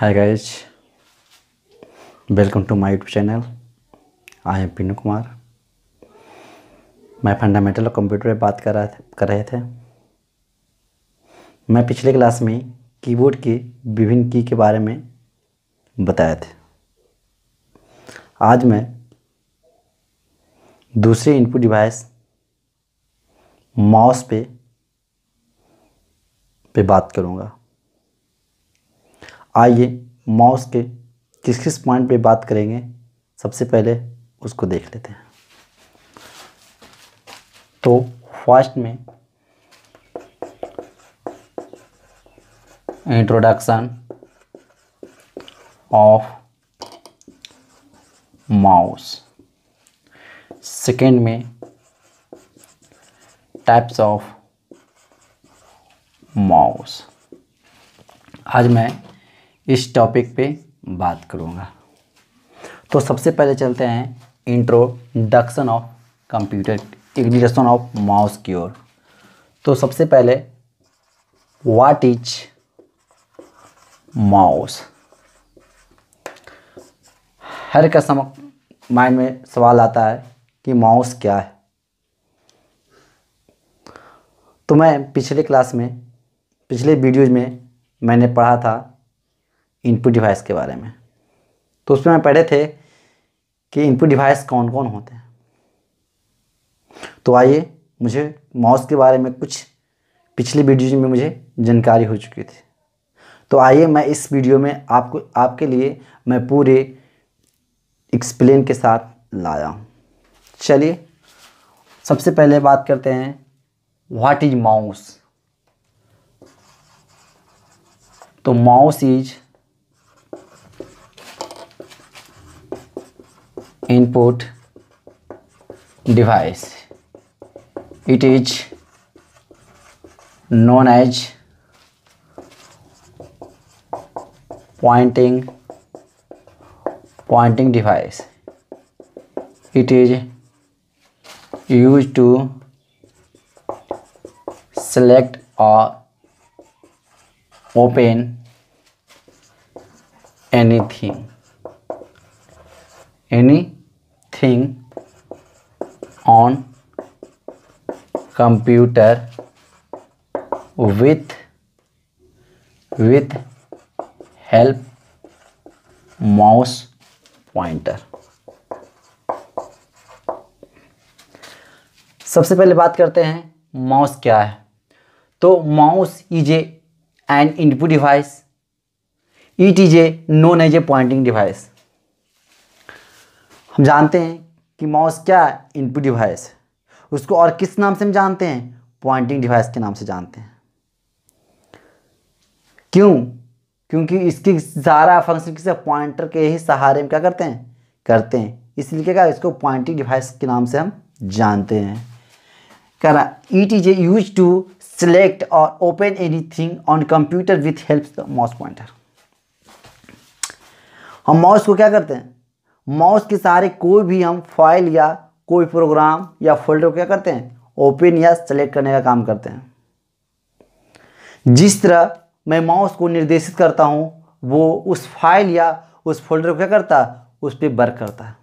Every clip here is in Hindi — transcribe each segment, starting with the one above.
hi guys welcome to my YouTube channel I am Pinu Kumar मैं फंडामेंटल और कंप्यूटर में बात कर रहा कर रहे थे मैं पिछले क्लास में कीबोर्ड के विभिन्न की के बारे में बताया थे आज मैं दूसरे इनपुट डिवाइस माउस पे पे बात करूँगा आइए माउस के किस किस पॉइंट पे बात करेंगे सबसे पहले उसको देख लेते हैं तो फर्स्ट में इंट्रोडक्शन ऑफ माउस सेकेंड में टाइप्स ऑफ माउस आज मैं इस टॉपिक पे बात करूँगा तो सबसे पहले चलते हैं introduction of computer ignition of mouse की ओर तो सबसे पहले वाट इज माउस हर का सम माइंड में सवाल आता है कि माउस क्या है तो मैं पिछले क्लास में पिछले वीडियोज में मैंने पढ़ा था इनपुट डिवाइस के बारे में तो उसमें हम पढ़े थे कि इनपुट डिवाइस कौन कौन होते हैं तो आइए मुझे माउस के बारे में कुछ पिछली वीडियो में मुझे जानकारी हो चुकी थी तो आइए मैं इस वीडियो में आपको आपके लिए मैं पूरे एक्सप्लेन के साथ लाया हूँ चलिए सबसे पहले बात करते हैं व्हाट इज माउस तो mouse is input device it is known as pointing pointing device it is used to select or open anything any thing on computer with with help mouse pointer सबसे पहले बात करते हैं माउस क्या है तो mouse is a and input device it is a known as a pointing device हम जानते हैं कि माउस क्या है इनपुट डिवाइस है उसको और किस नाम से हम जानते हैं पॉइंटिंग डिवाइस के नाम से जानते हैं क्यों क्योंकि इसकी सारा फंक्शन किसी पॉइंटर के ही सहारे में क्या करते हैं करते हैं इसलिए क्या इसको पॉइंटिंग डिवाइस के नाम से हम जानते हैं कह रहा it is a use to और open any thing on computer with help the mouse pointer हम माउस को क्या करते हैं माउस के सहारे कोई भी हम फाइल या कोई प्रोग्राम या फोल्डर क्या करते हैं ओपन या सेलेक्ट करने का काम करते हैं जिस तरह मैं माउस को निर्देशित करता हूँ वो उस फाइल या उस फोल्डर को क्या करता है उस पर वर्क करता है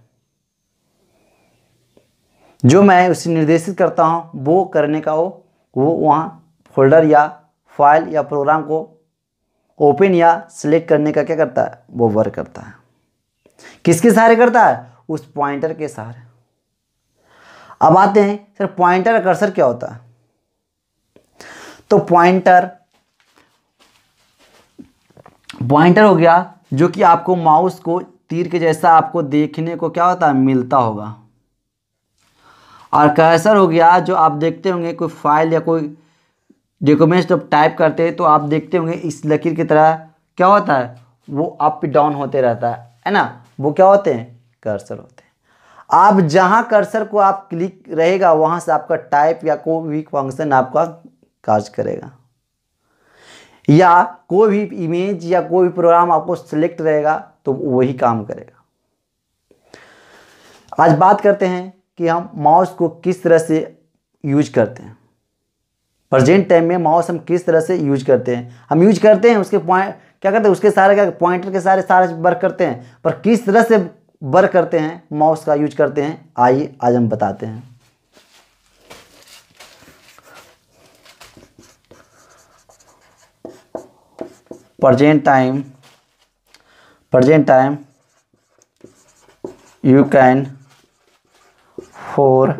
जो मैं उसे निर्देशित करता हूँ वो करने का हो वो वहाँ फोल्डर या फाइल या प्रोग्राम को ओपन या सेलेक्ट करने का क्या करता है वो वर्क करता है किसके सहारे करता है उस पॉइंटर के सहारे अब आते हैं सर पॉइंटर कर्सर क्या होता है तो पॉइंटर पॉइंटर हो गया जो कि आपको माउस को तीर के जैसा आपको देखने को क्या होता है मिलता होगा और कर्सर हो गया जो आप देखते होंगे कोई फाइल या कोई डॉक्यूमेंट्स जब टाइप करते हैं तो आप देखते होंगे इस लकीर की तरह क्या होता है वो अप डाउन होते रहता है है ना वो क्या होते हैं कर्सर होते हैं आप जहां कर्सर को आप क्लिक रहेगा वहां से आपका टाइप या कोई भी फंक्शन आपका कार्य करेगा या कोई भी इमेज या कोई भी प्रोग्राम आपको सिलेक्ट रहेगा तो वही काम करेगा आज बात करते हैं कि हम माउस को किस तरह से यूज करते हैं प्रेजेंट टाइम में माउस हम किस तरह से यूज करते हैं हम यूज करते हैं उसके पॉइंट क्या करते हैं उसके सारे क्या पॉइंटर के सारे सारे वर्क करते हैं पर किस तरह से वर्क करते हैं माउस का यूज करते हैं आइए आज हम बताते हैं present time present time you can for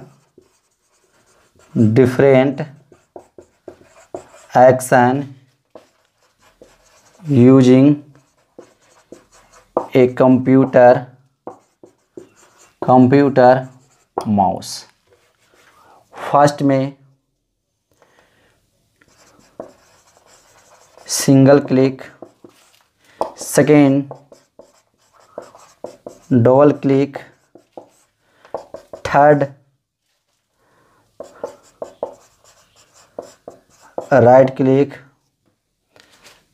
different action using a computer computer mouse first में single click second double click third right click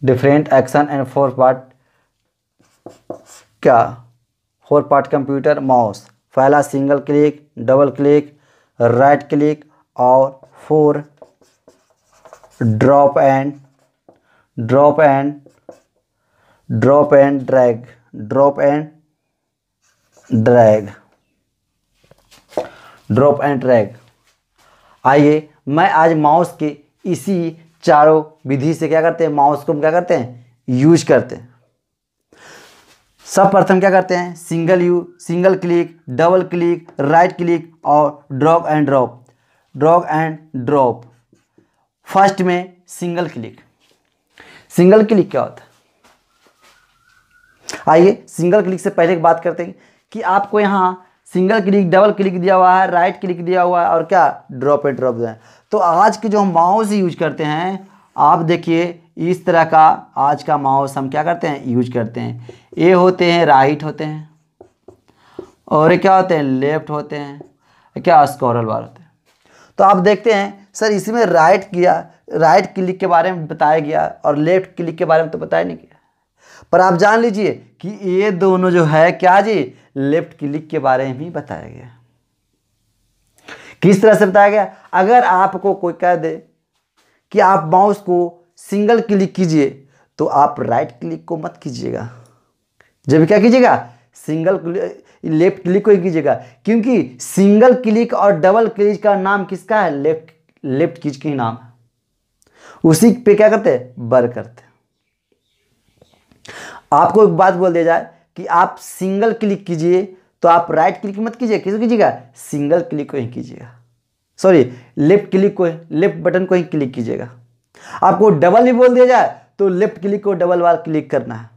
different action and four part क्या फोर पार्ट कंप्यूटर माउस पहला single click double click right click और four drop and drop and drop and drag drop and drag drop and drag आइए मैं आज माउस के इसी चारों विधि से क्या करते हैं माउस को हम क्या करते हैं यूज करते हैं प्रथम क्या करते हैं single you single click double click right click और drag and drop drag and drop first में सिंगल क्लिक सिंगल क्लिक क्या होता है आइए सिंगल क्लिक से पहले बात करते हैं कि आपको यहाँ सिंगल क्लिक डबल क्लिक दिया हुआ है राइट क्लिक दिया हुआ है और क्या ड्रॉप एंड ड्रॉप दिया तो आज के जो हम माउस यूज करते हैं आप देखिए इस तरह का आज का माउस हम क्या करते हैं यूज करते हैं ए होते हैं राइट होते हैं और क्या होते हैं लेफ्ट होते हैं क्या स्कॉरल बार होते हैं तो आप देखते हैं सर इसी में राइट किया राइट क्लिक के बारे में बताया गया और लेफ्ट क्लिक के बारे में तो बताया नहीं गया पर आप जान लीजिए कि ये दोनों जो है क्या जी लेफ्ट क्लिक के बारे में ही बताया गया किस तरह से बताया गया अगर आपको कोई कह दे कि आप माउस को सिंगल क्लिक कीजिए तो आप राइट क्लिक को मत कीजिएगा जब क्या कीजिएगा सिंगल लेफ्ट क्लिक को ही कीजिएगा क्योंकि सिंगल क्लिक और डबल क्लिक का नाम किसका है लेफ्ट लेफ्ट क्लिक ही नाम उसी पे क्या करते बर करते आपको एक बात बोल दिया जाए कि आप सिंगल क्लिक कीजिए तो आप राइट क्लिक मत कीजिए किस कीजिएगा सिंगल क्लिक को ही कीजिएगा सॉरी लेफ्ट क्लिक को लेफ्ट बटन को ही क्लिक कीजिएगा आपको डबल भी बोल दिया जाए तो लेफ्ट क्लिक को डबल बार क्लिक करना है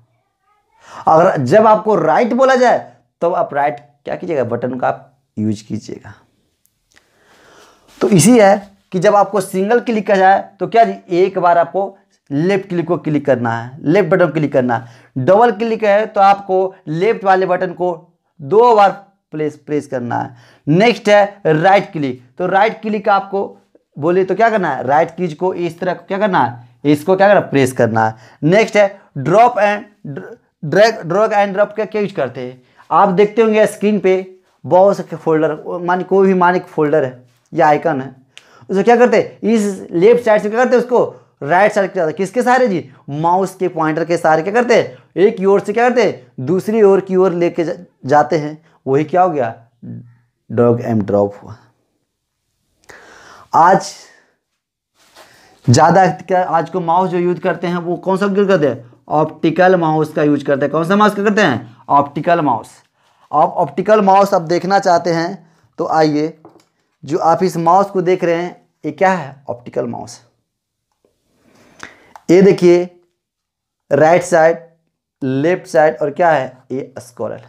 अगर जब आपको राइट बोला जाए तो आप राइट क्या कीजिएगा बटन का आप यूज कीजिएगा तो इसी है कि जब आपको सिंगल क्लिक किया जाए तो क्या जी एक बार आपको लेफ्ट क्लिक को क्लिक करना है लेफ्ट बटन क्लिक करना है डबल क्लिक है तो आपको लेफ्ट वाले बटन को दो बार प्लेस प्रेस करना है नेक्स्ट है राइट क्लिक तो राइट क्लिक आपको बोले तो क्या करना है राइट कीज को इस तरह क्या करना है इसको क्या करना प्रेस करना है नेक्स्ट है drop and drag drag and drop क्या क्या यूज करते हैं आप देखते होंगे स्क्रीन पे बहुत सारे फोल्डर मान कोई भी मानिक फोल्डर है या आइकन है उसको क्या करते हैं इस लेफ्ट साइड से क्या करते हैं उसको राइट साइड क्या होता है किसके सहारे जी माउस के पॉइंटर के सहारे क्या करते हैं एक ओर से क्या करते हैं दूसरी ओर की ओर लेके जा, जाते हैं वही क्या हो गया डॉग एम ड्रॉप हुआ आज ज़्यादा आज को माउस जो यूज करते हैं वो कौन सा यूज करते हैं ऑप्टिकल माउस का यूज करते हैं कौन सा माउस क्या करते हैं ऑप्टिकल माउस आप ऑप्टिकल माउस आप देखना चाहते हैं तो आइए जो आप इस माउस को देख रहे हैं ये क्या है ऑप्टिकल माउस ये देखिए राइट साइड लेफ्ट साइड और क्या है ये स्कोरल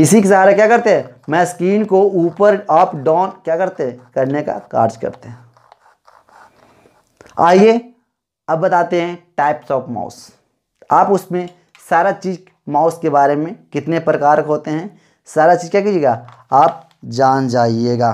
इसी के सहारे क्या करते हैं मैं स्क्रीन को ऊपर अप डाउन क्या करते हैं करने का कार्य करते हैं आइए अब बताते हैं टाइप्स ऑफ माउस आप उसमें सारा चीज़ माउस के बारे में कितने प्रकार के होते हैं सारा चीज़ क्या कीजिएगा आप जान जाइएगा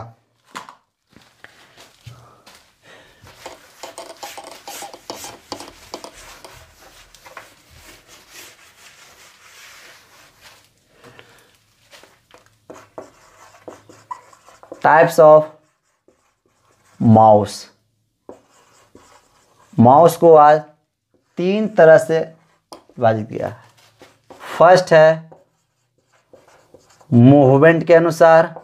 टाइप्स ऑफ माउस माउस को आज तीन तरह से विभाजित किया फर्स्ट है मूवमेंट के अनुसार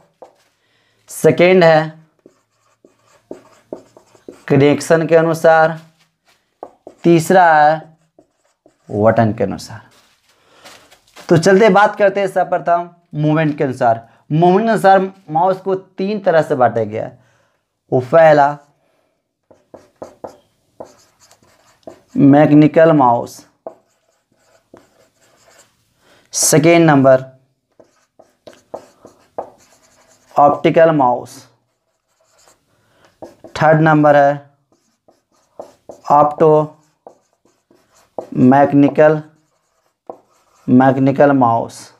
सेकेंड है कनेक्शन के अनुसार तीसरा है वटन के अनुसार तो चलते बात करते हैं सर्वप्रथम मूवमेंट के अनुसार मोमिन अनुसार माउस को तीन तरह से बांटा गया वो पहला mechanical mouse second number optical mouse third number है opto mechanical mechanical mouse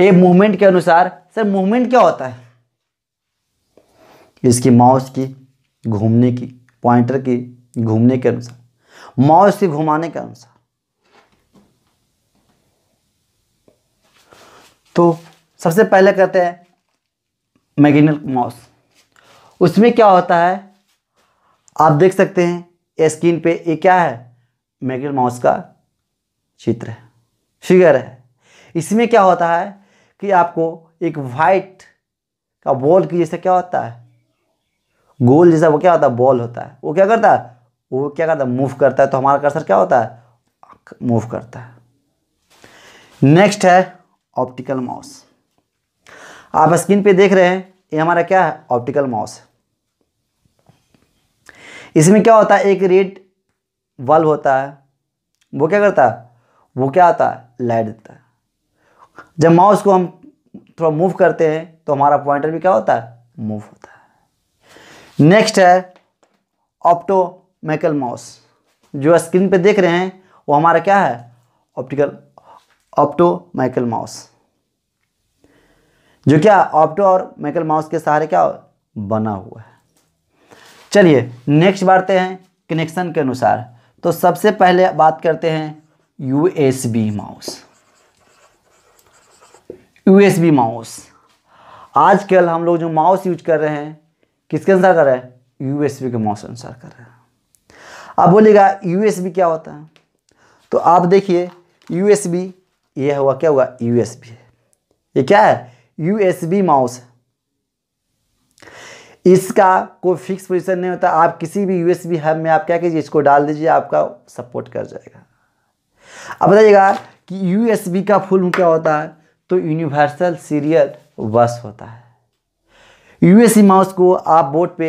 a movement के अनुसार सर मूवमेंट क्या होता है इसकी माउस की घूमने की पॉइंटर की घूमने के अनुसार माउस की घुमाने के अनुसार तो सबसे पहले कहते हैं मैगिनल माउस उसमें क्या होता है आप देख सकते हैं स्क्रीन पे ये क्या है मैगिनल माउस का चित्र है फिगर है इसमें क्या होता है कि आपको एक वाइट का बॉल की जैसे क्या होता है गोल जैसा वो क्या होता है बॉल होता है वो क्या करता है वो क्या करता है मूव करता है तो हमारा कर्सर क्या होता है मूव करता है नेक्स्ट है ऑप्टिकल माउस आप स्क्रीन पे देख रहे हैं ये हमारा क्या है ऑप्टिकल माउस इसमें क्या होता है एक रेड बल्ब होता है वो क्या करता है वो क्या होता है लाइट देता है जब माउस को हम थोड़ा मूव करते हैं तो हमारा पॉइंटर भी क्या होता है मूव होता है नेक्स्ट है ऑप्टोमेकल माउस जो स्क्रीन पे देख रहे हैं वो हमारा क्या है ऑप्टिकल ऑप्टोमाइकल माउस जो क्या ऑप्टो और माइकल माउस के सहारे क्या बना हुआ है चलिए नेक्स्ट बढ़ते हैं कनेक्शन के अनुसार तो सबसे पहले बात करते हैं यूएसबी माउस यूएसबी माउस आजकल हम लोग जो माउस यूज कर रहे हैं किसके अनुसार कर रहे हैं यूएसबी के माउस अनुसार कर रहे हैं आप बोलिएगा यूएसबी क्या होता है तो आप देखिए यूएसबी ये हुआ क्या हुआ यूएसबी ये क्या है यूएसबी माउस है इसका कोई फिक्स पोजीशन नहीं होता आप किसी भी यूएसबी हब में आप क्या कीजिए इसको डाल दीजिए आपका सपोर्ट कर जाएगा अब बताइएगा कि यूएसबी का फुल क्या होता है तो यूनिवर्सल सीरियल बस होता है यूएसई माउस को आप बोर्ड पे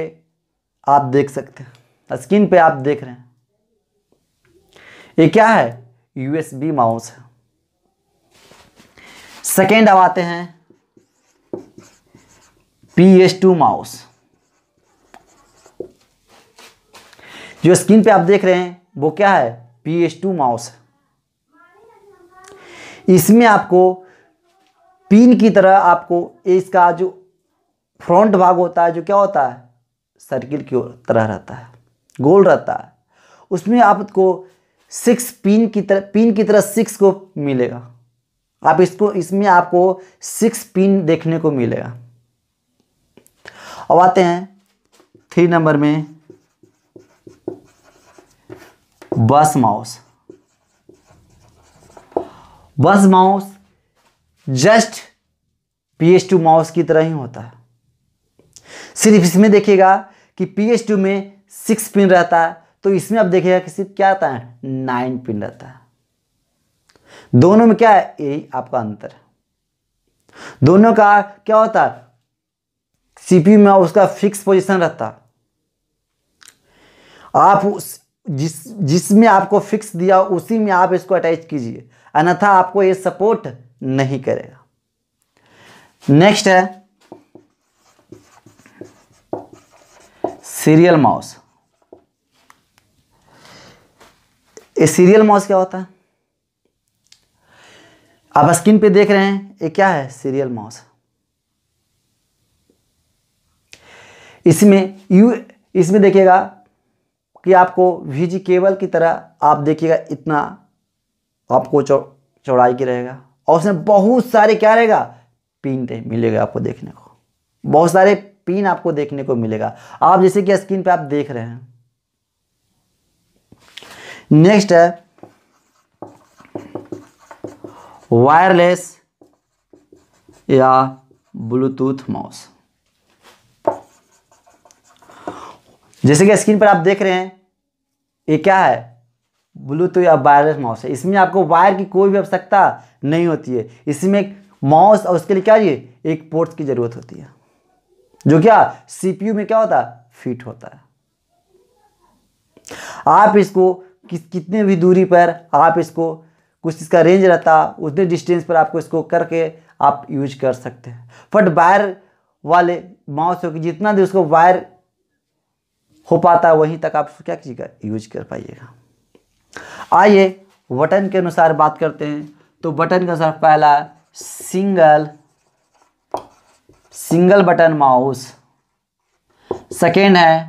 आप देख सकते हैं स्क्रीन पे आप देख रहे हैं ये क्या है यूएसबी माउस है सेकेंड अब आते हैं पीएस टू माउस जो स्क्रीन पे आप देख रहे हैं वो क्या है पीएस टू माउस इसमें आपको पिन की तरह आपको इसका जो फ्रंट भाग होता है जो क्या होता है सर्किल की तरह रहता है गोल रहता है उसमें आपको सिक्स पिन की तरह पिन की तरह सिक्स को मिलेगा आप इसको इसमें आपको सिक्स पिन देखने को मिलेगा अब आते हैं थ्री नंबर में bus mouse bus mouse just P H two mouse की तरह ही होता है सिर्फ इसमें देखिएगा कि पी एच टू में सिक्स पिन रहता है तो इसमें आप देखिएगा कि सिर्फ क्या आता है नाइन पिन रहता है दोनों में क्या है यही आपका अंतर है दोनों का क्या होता है सीपी में उसका फिक्स पोजीशन रहता आप उस जिस जिसमें आपको फिक्स दिया उसी में आप इसको अटैच कीजिए अन्यथा आपको ये सपोर्ट नहीं करेगा नेक्स्ट है सीरियल माउस ये सीरियल माउस क्या होता है आप स्क्रीन पे देख रहे हैं ये क्या है सीरियल माउस इसमें यू इसमें देखिएगा कि आपको वीजी केबल की तरह आप देखिएगा इतना आपको चौड़ाई की रहेगा और उसमें बहुत सारे क्या रहेगा पिन मिलेगा आपको देखने को बहुत सारे पिन आपको देखने को मिलेगा आप जैसे कि स्क्रीन पे आप देख रहे हैं नेक्स्ट है वायरलेस या ब्लूटूथ माउस जैसे कि स्क्रीन पर आप देख रहे हैं ये क्या है ब्लूटूथ या वायरलेस माउस है इसमें आपको वायर की कोई भी आवश्यकता नहीं होती है इसमें एक माउस और उसके लिए क्या चाहिए एक पोर्ट्स की ज़रूरत होती है जो क्या सी में क्या होता है फिट होता है आप इसको किस कितने भी दूरी पर आप इसको कुछ इसका रेंज रहता उतने डिस्टेंस पर आपको इसको करके आप यूज कर सकते हैं बट वायर वाले माउस हो कि जितना दे उसको वायर हो पाता है वहीं तक आप क्या कीजिएगा यूज कर पाइएगा आइए बटन के अनुसार बात करते हैं तो बटन का अनुसार पहला single single button mouse second है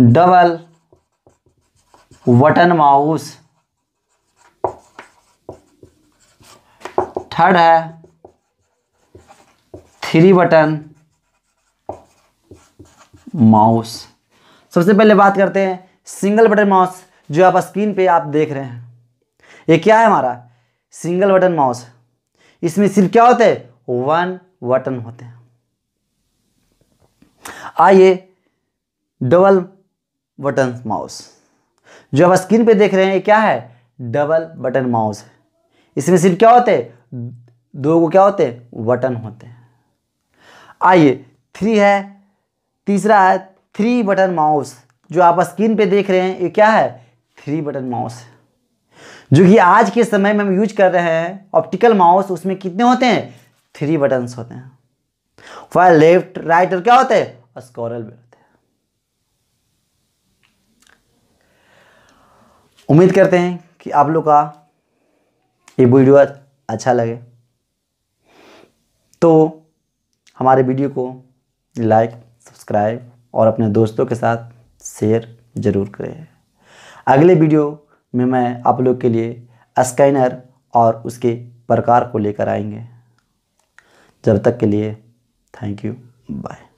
डबल बटन माउस थर्ड है थ्री बटन माउस सबसे पहले बात करते हैं सिंगल बटन माउस जो आप स्क्रीन पे आप देख रहे हैं ये क्या है हमारा सिंगल बटन माउस इसमें सिर्फ क्या होते हैं वन बटन होते हैं आइए डबल बटन माउस जो आप स्क्रीन पे देख रहे हैं ये क्या है डबल बटन माउस है इसमें सिर्फ क्या होते हैं दो को क्या होते हैं बटन होते हैं आइए थ्री है तीसरा है थ्री बटन माउस जो आप स्क्रीन पे देख रहे हैं ये क्या है थ्री बटन माउस जो कि आज के समय में हम यूज कर रहे हैं ऑप्टिकल माउस उसमें कितने होते हैं थ्री बटन्स होते हैं फाइल लेफ्ट राइट और क्या होते हैं स्कोरल भी होते हैं उम्मीद करते हैं कि आप लोग का ये वीडियो अच्छा लगे तो हमारे वीडियो को लाइक सब्सक्राइब और अपने दोस्तों के साथ शेयर ज़रूर करें अगले वीडियो में मैं आप लोग के लिए स्कैनर और उसके प्रकार को लेकर आएंगे जब तक के लिए थैंक यू बाय